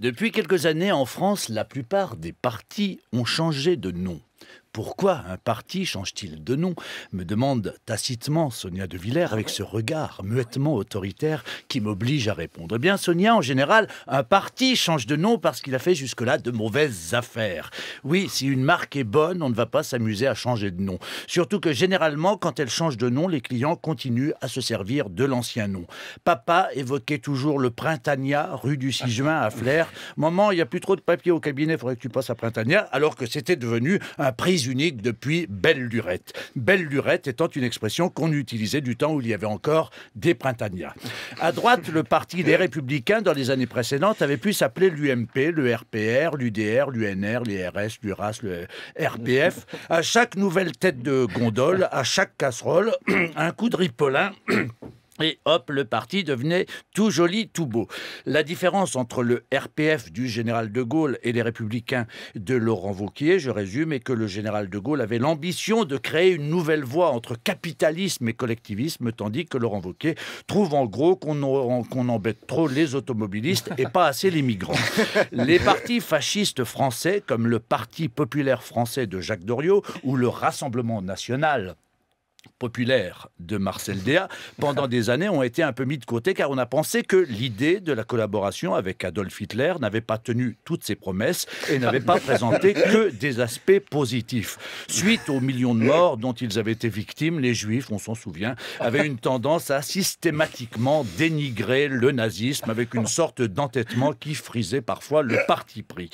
Depuis quelques années, en France, la plupart des partis ont changé de nom. Pourquoi un parti change-t-il de nom me demande tacitement Sonia de Villers avec ce regard muettement autoritaire qui m'oblige à répondre. Eh bien, Sonia, en général, un parti change de nom parce qu'il a fait jusque-là de mauvaises affaires. Oui, si une marque est bonne, on ne va pas s'amuser à changer de nom. Surtout que généralement, quand elle change de nom, les clients continuent à se servir de l'ancien nom. Papa évoquait toujours le Printania, rue du 6 juin à Flair. « Maman, il n'y a plus trop de papier au cabinet, il faudrait que tu passes à Printania, alors que c'était devenu un prix unique depuis belle lurette. Belle lurette étant une expression qu'on utilisait du temps où il y avait encore des printanias. À droite, le parti des Républicains dans les années précédentes avait pu s'appeler l'UMP, le RPR, l'UDR, l'UNR, les RS, l'URAS, le RPF. À chaque nouvelle tête de gondole, à chaque casserole, un coup de ripolin Et hop, le parti devenait tout joli, tout beau. La différence entre le RPF du général de Gaulle et les républicains de Laurent Vauquier, je résume, est que le général de Gaulle avait l'ambition de créer une nouvelle voie entre capitalisme et collectivisme, tandis que Laurent Vauquier trouve en gros qu'on embête trop les automobilistes et pas assez les migrants. Les partis fascistes français, comme le Parti populaire français de Jacques Doriot ou le Rassemblement national populaire de Marcel Déa pendant des années ont été un peu mis de côté car on a pensé que l'idée de la collaboration avec Adolf Hitler n'avait pas tenu toutes ses promesses et n'avait pas présenté que des aspects positifs. Suite aux millions de morts dont ils avaient été victimes, les Juifs, on s'en souvient, avaient une tendance à systématiquement dénigrer le nazisme avec une sorte d'entêtement qui frisait parfois le parti pris.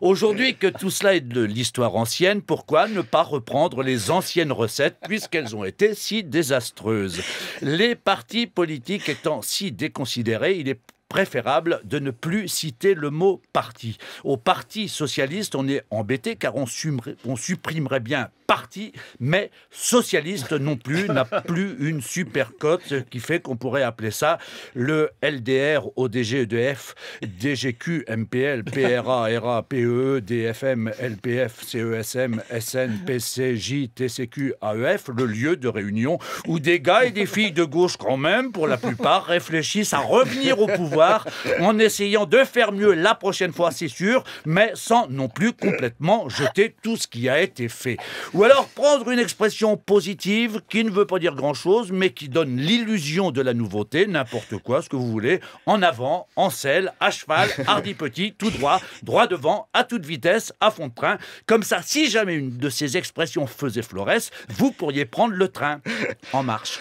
Aujourd'hui que tout cela est de l'histoire ancienne, pourquoi ne pas reprendre les anciennes recettes puisqu'elles ont été si désastreuse. Les partis politiques étant si déconsidérés, il est préférable de ne plus citer le mot parti. Au Parti socialiste, on est embêté car on, supprimerait bien parti, mais socialiste non plus, n'a plus une supercote, cote qui fait qu'on pourrait appeler ça le LDR, ODG, EDF, DGQ, MPL, PRA, RA, PE, e DFM, LPF, CESM, SN, PCJ, TCQ, AEF, le lieu de réunion où des gars et des filles de gauche quand même, pour la plupart, réfléchissent à revenir au pouvoir en essayant de faire mieux la prochaine fois, c'est sûr, mais sans non plus complètement jeter tout ce qui a été fait. Ou alors prendre une expression positive qui ne veut pas dire grand-chose, mais qui donne l'illusion de la nouveauté, n'importe quoi, ce que vous voulez, en avant, en selle, à cheval, hardi petit, tout droit, droit devant, à toute vitesse, à fond de train. Comme ça, si jamais une de ces expressions faisait floresse, vous pourriez prendre le train en marche.